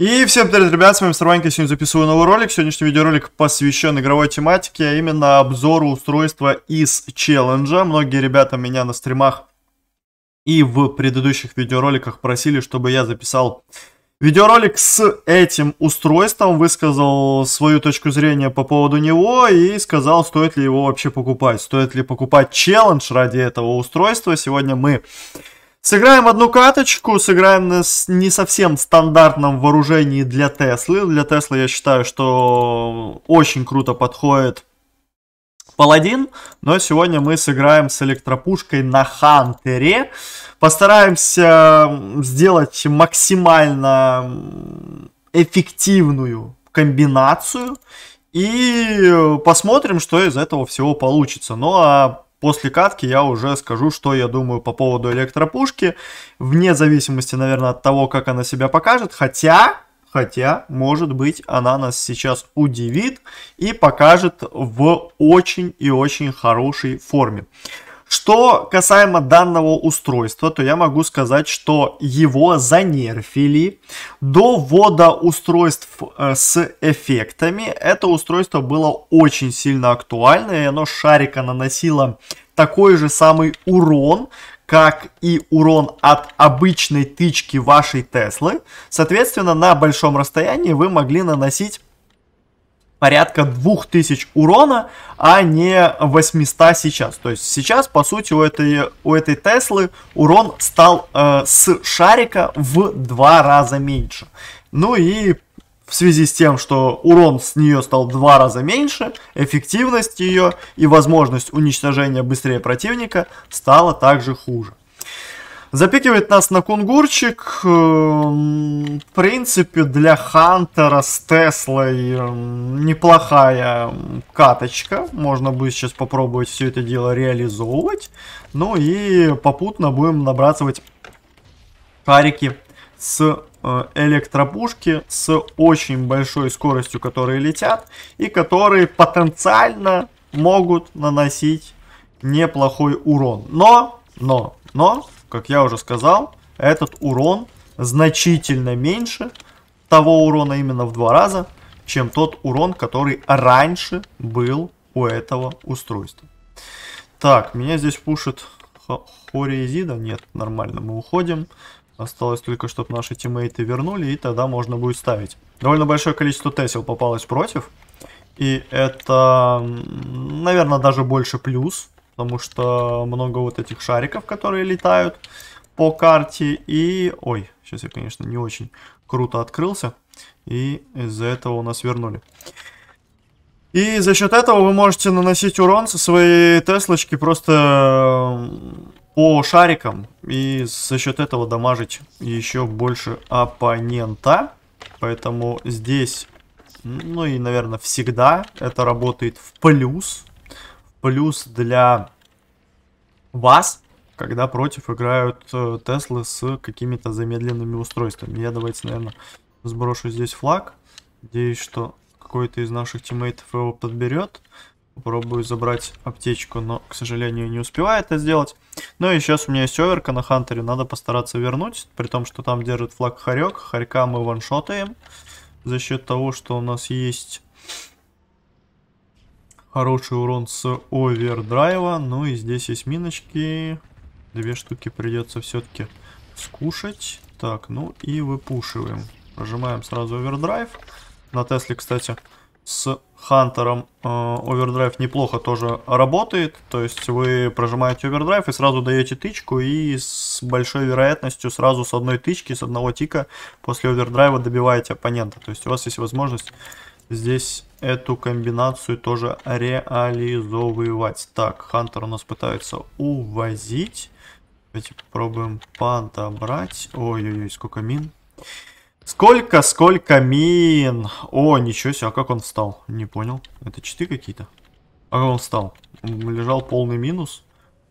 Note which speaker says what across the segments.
Speaker 1: И всем привет, ребят, с вами Сарванька, сегодня записываю новый ролик. Сегодняшний видеоролик посвящен игровой тематике, а именно обзору устройства из челленджа. Многие ребята меня на стримах и в предыдущих видеороликах просили, чтобы я записал видеоролик с этим устройством, высказал свою точку зрения по поводу него и сказал, стоит ли его вообще покупать, стоит ли покупать челлендж ради этого устройства. Сегодня мы Сыграем одну каточку, сыграем на не совсем стандартном вооружении для Теслы. Для Теслы я считаю, что очень круто подходит Паладин, но сегодня мы сыграем с электропушкой на Хантере. Постараемся сделать максимально эффективную комбинацию и э, посмотрим, что из этого всего получится. Ну а после катки я уже скажу, что я думаю по поводу электропушки, вне зависимости, наверное, от того, как она себя покажет, хотя, хотя, может быть, она нас сейчас удивит и покажет в очень и очень хорошей форме. Что касаемо данного устройства, то я могу сказать, что его занерфили. До ввода устройств э, с эффектами это устройство было очень сильно актуально, и оно шарика наносило такой же самый урон, как и урон от обычной тычки вашей Теслы. Соответственно, на большом расстоянии вы могли наносить порядка 2000 урона, а не 800 сейчас. То есть сейчас, по сути, у этой, у этой Теслы урон стал э, с шарика в два раза меньше. Ну и в связи с тем, что урон с нее стал в два раза меньше, эффективность ее и возможность уничтожения быстрее противника стала также хуже. Запикивает нас на кунгурчик. Эм, в принципе, для Хантера с Теслой эм, неплохая эм, каточка. Можно будет сейчас попробовать все это дело реализовывать. Ну и попутно будем набрасывать карики с э, электропушки с очень большой скоростью, которые летят и которые потенциально могут наносить неплохой урон. Но, но, но, как я уже сказал, этот урон значительно меньше того урона именно в два раза, чем тот урон, который раньше был у этого устройства. Так, меня здесь пушит Хориезида. Нет, нормально, мы уходим. Осталось только, чтобы наши тиммейты вернули, и тогда можно будет ставить. Довольно большое количество тесел попалось против. И это, наверное, даже больше плюс, Потому что много вот этих шариков, которые летают по карте. И... Ой, сейчас я, конечно, не очень круто открылся. И из-за этого у нас вернули. И за счет этого вы можете наносить урон со своей Теслочки просто э, по шарикам. И за счет этого дамажить еще больше оппонента. Поэтому здесь, ну и, наверное, всегда это работает в плюс плюс для вас, когда против играют э, Теслы с какими-то замедленными устройствами. Я давайте, наверное, сброшу здесь флаг. Надеюсь, что какой-то из наших тиммейтов его подберет. Попробую забрать аптечку, но, к сожалению, не успеваю это сделать. Ну и сейчас у меня есть оверка на Хантере, надо постараться вернуть, при том, что там держит флаг Харек. Харька мы ваншотаем, за счет того, что у нас есть Хороший урон с овердрайва. Ну и здесь есть миночки. Две штуки придется все-таки скушать. Так, ну и выпушиваем. Нажимаем сразу овердрайв. На Тесле, кстати, с Хантером э, овердрайв неплохо тоже работает. То есть вы прожимаете овердрайв и сразу даете тычку. И с большой вероятностью сразу с одной тычки, с одного тика после овердрайва добиваете оппонента. То есть у вас есть возможность здесь эту комбинацию тоже реализовывать. Так, Хантер у нас пытается увозить. Давайте попробуем подобрать. Ой-ой-ой, сколько мин. Сколько, сколько мин. О, ничего себе, а как он встал? Не понял. Это читы какие-то? А как он встал? лежал полный минус.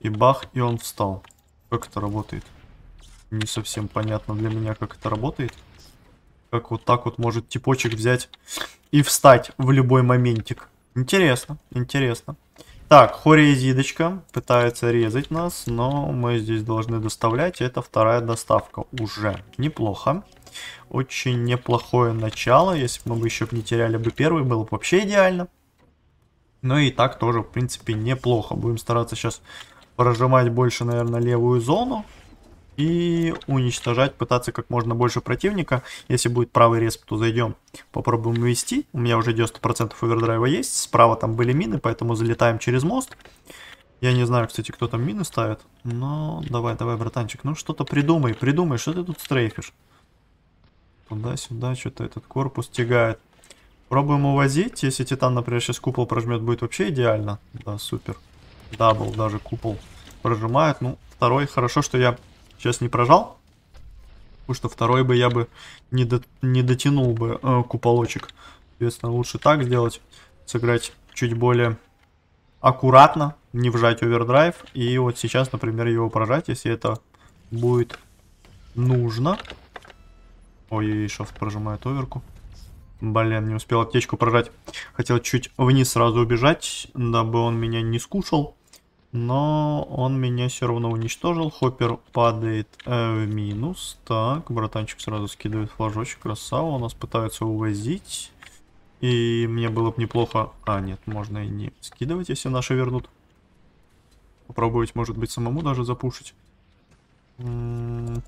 Speaker 1: И бах, и он встал. Как это работает? Не совсем понятно для меня, как это работает. Как вот так вот может типочек взять и встать в любой моментик. Интересно, интересно. Так, Хорезидочка пытается резать нас, но мы здесь должны доставлять. Это вторая доставка уже. Неплохо. Очень неплохое начало. Если бы мы еще не теряли бы первый, было бы вообще идеально. Но ну и так тоже, в принципе, неплохо. Будем стараться сейчас прожимать больше, наверное, левую зону и уничтожать, пытаться как можно больше противника. Если будет правый респ, то зайдем, попробуем увести. У меня уже 90% овердрайва есть, справа там были мины, поэтому залетаем через мост. Я не знаю, кстати, кто там мины ставит, но давай, давай, братанчик, ну что-то придумай, придумай, что ты тут стрейфишь? Туда-сюда, что-то этот корпус тягает. Пробуем увозить, если Титан, например, сейчас купол прожмет, будет вообще идеально. Да, супер. Дабл даже купол прожимает, ну, второй, хорошо, что я Сейчас не прожал? Потому что второй бы я бы не, до, не дотянул бы э, куполочек. Соответственно, лучше так сделать. Сыграть чуть более аккуратно, не вжать овердрайв. И вот сейчас, например, его прожать, если это будет нужно. Ой, шафт прожимает оверку. Блин, не успел аптечку прожать. Хотел чуть вниз сразу убежать, дабы он меня не скушал. Но он меня все равно уничтожил. Хоппер падает э, в минус. Так, братанчик сразу скидывает флажочек. Красава. У нас пытаются увозить. И мне было бы неплохо... А, нет, можно и не скидывать, если наши вернут. Попробовать, может быть, самому даже запушить. М-м-м.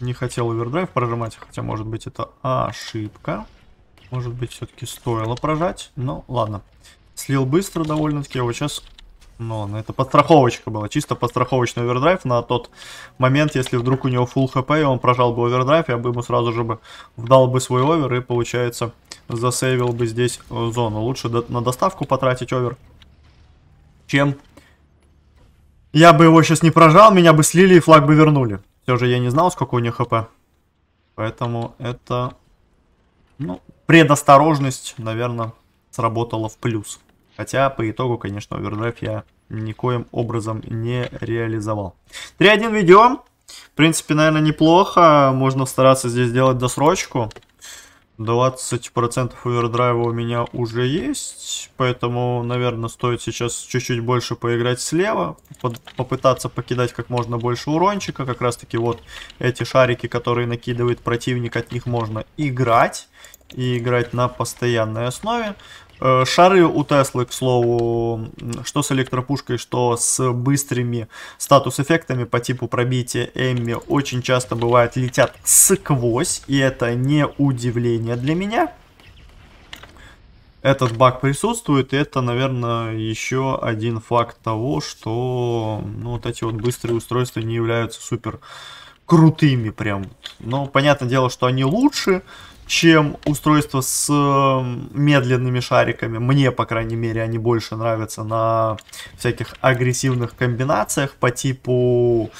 Speaker 1: Не хотел овердрайв прожимать, хотя, может быть, это ошибка. Может быть, все-таки стоило прожать. Но ладно. Слил быстро довольно-таки. А вот сейчас но, но это подстраховочка была, чисто подстраховочный овердрайв на тот момент, если вдруг у него full хп и он прожал бы овердрайв, я бы ему сразу же бы вдал бы свой овер и, получается, засейвил бы здесь зону. Лучше до на доставку потратить овер, чем я бы его сейчас не прожал, меня бы слили и флаг бы вернули. Все же я не знал, сколько у него хп. Поэтому это, ну, предосторожность, наверное, сработала в плюс. Хотя по итогу, конечно, овердрайв я никоим образом не реализовал. 3-1 ведем. В принципе, наверное, неплохо. Можно стараться здесь сделать досрочку. 20% овердрайва у меня уже есть, поэтому, наверное, стоит сейчас чуть-чуть больше поиграть слева, под, попытаться покидать как можно больше урончика, как раз-таки вот эти шарики, которые накидывает противник, от них можно играть, и играть на постоянной основе. Э, шары у Теслы, к слову, что с электропушкой, что с быстрыми статус-эффектами по типу пробития Эмми, очень часто бывает летят сквозь, и это не удивление для меня. Этот баг присутствует, и это, наверное, еще один факт того, что ну, вот эти вот быстрые устройства не являются супер крутыми прям. Но понятное дело, что они лучше, чем устройство с эм, медленными шариками. Мне, по крайней мере, они больше нравятся на всяких агрессивных комбинациях по типу... Э,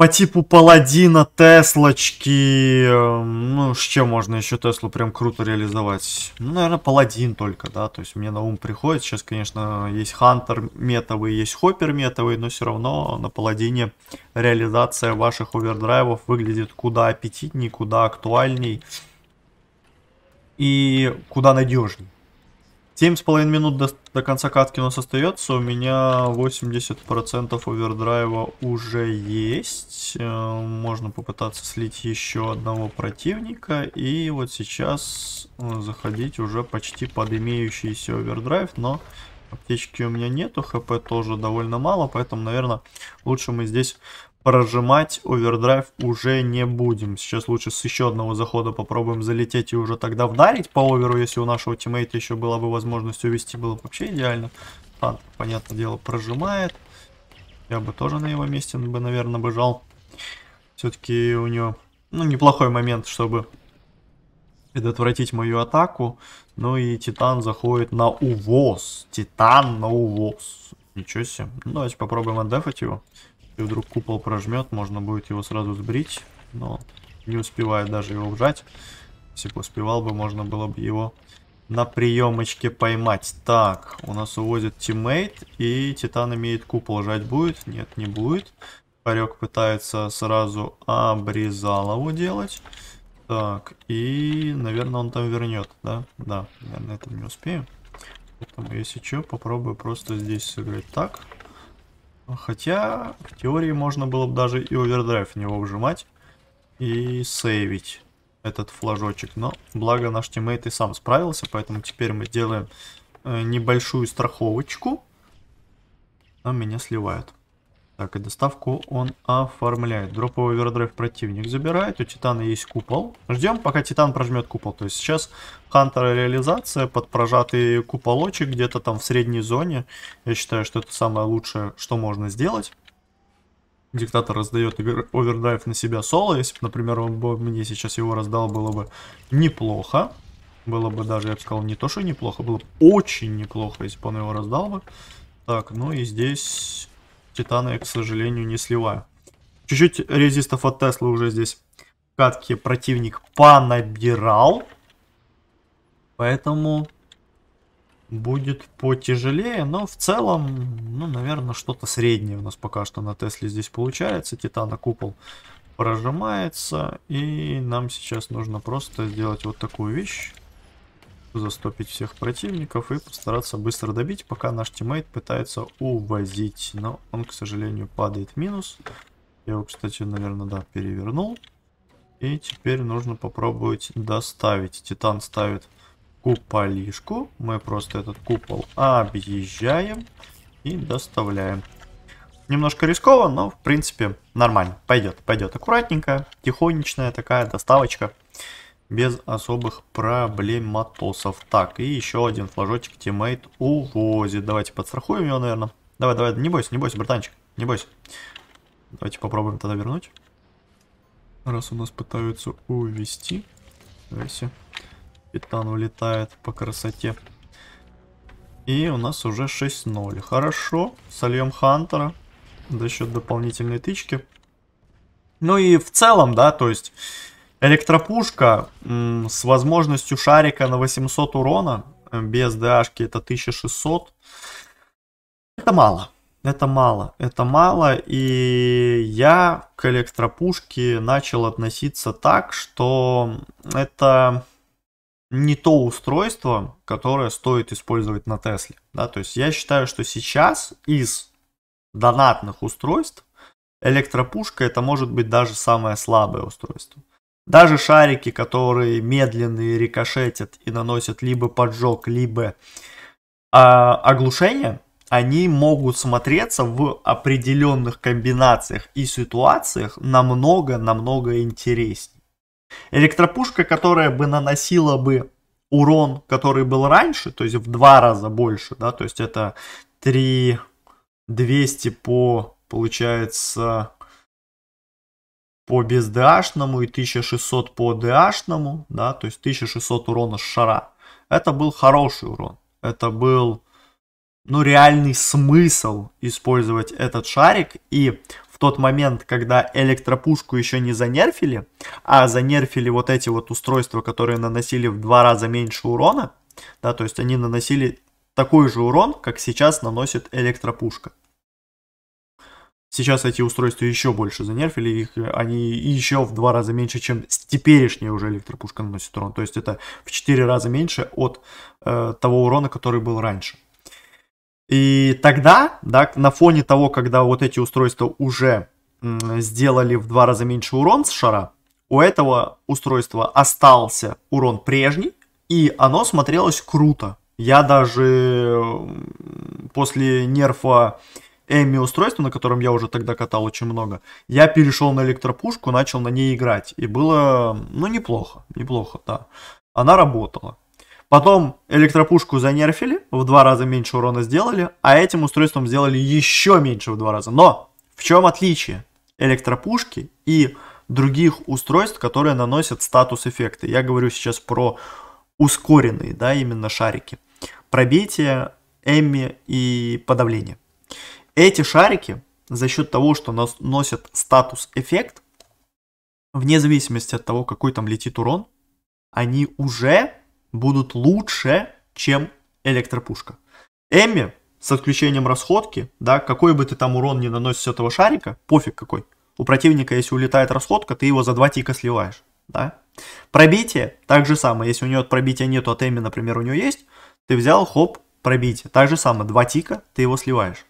Speaker 1: по типу Паладина, Теслочки. Эм, ну, с чем можно еще Теслу прям круто реализовать? Ну, наверное, Паладин только, да. То есть мне на ум приходит. Сейчас, конечно, есть Хантер метовый, есть Хоппер метовый, но все равно на Паладине реализация ваших овердрайвов выглядит куда аппетитней, куда актуальней и куда надежней. 7,5 минут до, до конца катки у нас остается. У меня 80% овердрайва уже есть. Э, можно попытаться слить еще одного противника. И вот сейчас э, заходить уже почти под имеющийся овердрайв. Но аптечки у меня нету, хп тоже довольно мало. Поэтому, наверное, лучше мы здесь прожимать овердрайв уже не будем. Сейчас лучше с еще одного захода попробуем залететь и уже тогда вдарить по оверу, если у нашего тиммейта еще была бы возможность увести, было бы вообще идеально. А, понятное дело, прожимает. Я бы тоже на его месте, ну, бы, наверное, бы жал. Все-таки у него, ну, неплохой момент, чтобы предотвратить мою атаку. Ну и Титан заходит на увоз. Титан на увоз. Ничего себе. Ну, давайте попробуем отдефать его. Если вдруг купол прожмет, можно будет его сразу сбрить, но не успевает даже его вжать. Если бы успевал бы, можно было бы его на приемочке поймать. Так, у нас увозит тиммейт, и Титан имеет купол. Жать будет? Нет, не будет. Парек пытается сразу обрезалову делать. Так, и, наверное, он там вернет, да? Да, наверное это не успею. Поэтому, если что, попробую просто здесь сыграть так. Хотя, в теории, можно было бы даже и овердрайв в него выжимать и сейвить этот флажочек. Но, благо, наш тиммейт и сам справился, поэтому теперь мы делаем э, небольшую страховочку. Но меня сливают. Так, и доставку он оформляет. Дроповый овердрайв противник забирает. У Титана есть купол. Ждем, пока Титан прожмет купол. То есть сейчас Хантера реализация под прожатый куполочек где-то там в средней зоне. Я считаю, что это самое лучшее, что можно сделать. Диктатор раздает овердрайв на себя соло. Если бы, например, он бы мне сейчас его раздал, было бы неплохо. Было бы даже, я бы сказал, не то, что неплохо, было бы очень неплохо, если бы он его раздал бы. Так, ну и здесь титана я, к сожалению, не сливаю. Чуть-чуть резистов от Теслы уже здесь катки противник понабирал. Поэтому будет потяжелее, но в целом, ну, наверное, что-то среднее у нас пока что на Тесле здесь получается. Титана купол прожимается, и нам сейчас нужно просто сделать вот такую вещь застопить всех противников и постараться быстро добить, пока наш тиммейт пытается увозить. Но он, к сожалению, падает минус. Я его, кстати, наверное, да, перевернул. И теперь нужно попробовать доставить. Титан ставит куполишку. Мы просто этот купол объезжаем и доставляем. Немножко рисково, но в принципе нормально. Пойдет, пойдет аккуратненько, тихонечная такая доставочка без особых проблематосов. Так, и еще один флажочек тиммейт увозит. Давайте подстрахуем его, наверное. Давай, давай, не бойся, не бойся, братанчик, не бойся. Давайте попробуем тогда вернуть. Раз у нас пытаются увести. Давайте. Питан улетает по красоте. И у нас уже 6-0. Хорошо, сольем Хантера. За счет дополнительной тычки. Ну и в целом, да, то есть... Электропушка с возможностью шарика на 800 урона, э, без ДАшки это 1600. Это мало. Это мало, это мало, и я к электропушке начал относиться так, что это не то устройство, которое стоит использовать на Тесле. Да? То есть я считаю, что сейчас из донатных устройств электропушка это может быть даже самое слабое устройство. Даже шарики, которые медленные рикошетят и наносят либо поджог, либо а, оглушение, они могут смотреться в определенных комбинациях и ситуациях намного-намного интереснее. Электропушка, которая бы наносила бы урон, который был раньше, то есть в два раза больше, да, то есть это 3 200 по, получается, по бездашному и 1600 по dh да, то есть 1600 урона с шара. Это был хороший урон. Это был, ну, реальный смысл использовать этот шарик. И в тот момент, когда электропушку еще не занерфили, а занерфили вот эти вот устройства, которые наносили в два раза меньше урона, да, то есть они наносили такой же урон, как сейчас наносит электропушка. Сейчас эти устройства еще больше занерфили их, они еще в два раза меньше, чем теперешняя уже электропушка наносит урон. То есть это в четыре раза меньше от э, того урона, который был раньше. И тогда, да, на фоне того, когда вот эти устройства уже м, сделали в два раза меньше урон с шара, у этого устройства остался урон прежний, и оно смотрелось круто. Я даже после нерфа Эми устройство, на котором я уже тогда катал очень много, я перешел на электропушку, начал на ней играть. И было, ну, неплохо, неплохо, да. Она работала. Потом электропушку занерфили, в два раза меньше урона сделали, а этим устройством сделали еще меньше в два раза. Но в чем отличие электропушки и других устройств, которые наносят статус эффекты? Я говорю сейчас про ускоренные, да, именно шарики. Пробитие, эмми и подавление. Эти шарики за счет того, что носят статус эффект, вне зависимости от того, какой там летит урон, они уже будут лучше, чем электропушка. Эмми с отключением расходки, да, какой бы ты там урон не наносил с этого шарика, пофиг какой. У противника, если улетает расходка, ты его за два тика сливаешь, да. Пробитие, так же самое, если у него пробития нету, от Эмми, например, у него есть, ты взял, хоп, пробитие. Так же самое, два тика, ты его сливаешь.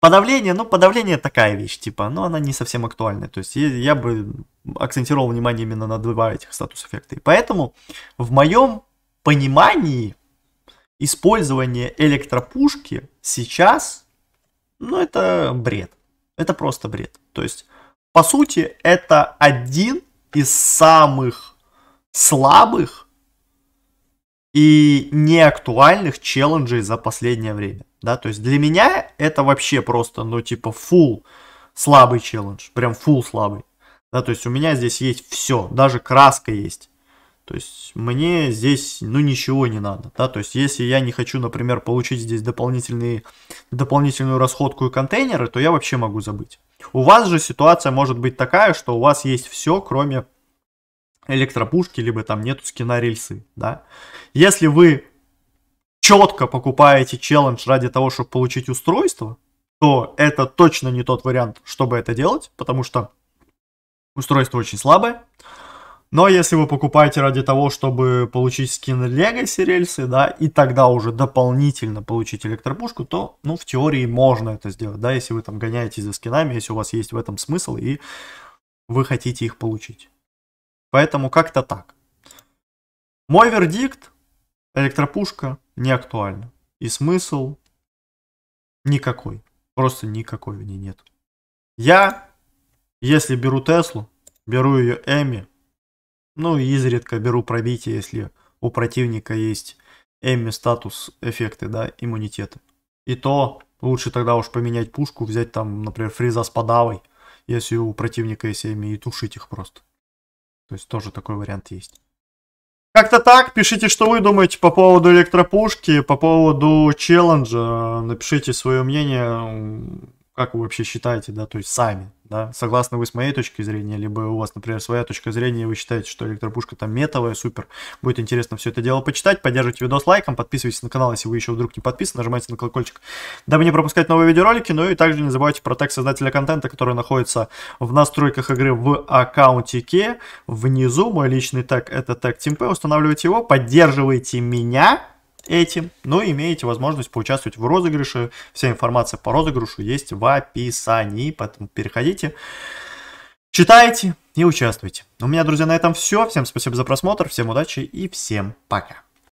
Speaker 1: Подавление, ну, подавление такая вещь, типа, но она не совсем актуальна. То есть я, я бы акцентировал внимание именно на два этих статус-эффекта. И поэтому в моем понимании использование электропушки сейчас, ну, это бред. Это просто бред. То есть, по сути, это один из самых слабых и неактуальных челленджей за последнее время, да, то есть для меня это вообще просто, ну, типа, full слабый челлендж, прям full слабый, да, то есть у меня здесь есть все, даже краска есть, то есть мне здесь, ну, ничего не надо, да, то есть если я не хочу, например, получить здесь дополнительные, дополнительную расходку и контейнеры, то я вообще могу забыть. У вас же ситуация может быть такая, что у вас есть все, кроме электропушки, либо там нету скина рельсы, да. Если вы четко покупаете челлендж ради того, чтобы получить устройство, то это точно не тот вариант, чтобы это делать, потому что устройство очень слабое. Но если вы покупаете ради того, чтобы получить скин Legacy рельсы, да, и тогда уже дополнительно получить электропушку, то, ну, в теории можно это сделать, да, если вы там гоняетесь за скинами, если у вас есть в этом смысл и вы хотите их получить. Поэтому как-то так. Мой вердикт – электропушка не актуальна. И смысл никакой. Просто никакой в ней нет. Я, если беру Теслу, беру ее Эми, ну и изредка беру пробитие, если у противника есть Эми статус эффекты, да, иммунитета. И то лучше тогда уж поменять пушку, взять там, например, фриза с подавой, если у противника есть Эми, и тушить их просто. То есть тоже такой вариант есть. Как-то так, пишите, что вы думаете по поводу электропушки, по поводу челленджа, напишите свое мнение, как вы вообще считаете, да, то есть сами, да, согласны вы с моей точки зрения, либо у вас, например, своя точка зрения, вы считаете, что электропушка там метовая, супер, будет интересно все это дело почитать, поддерживайте видос лайком, подписывайтесь на канал, если вы еще вдруг не подписаны, нажимайте на колокольчик, дабы не пропускать новые видеоролики, ну и также не забывайте про тег создателя контента, который находится в настройках игры в аккаунтике, внизу мой личный тег это тег TeamP, устанавливайте его, поддерживайте меня, этим, но имеете возможность поучаствовать в розыгрыше. Вся информация по розыгрышу есть в описании, поэтому переходите, читайте и участвуйте. У меня, друзья, на этом все. Всем спасибо за просмотр, всем удачи и всем пока.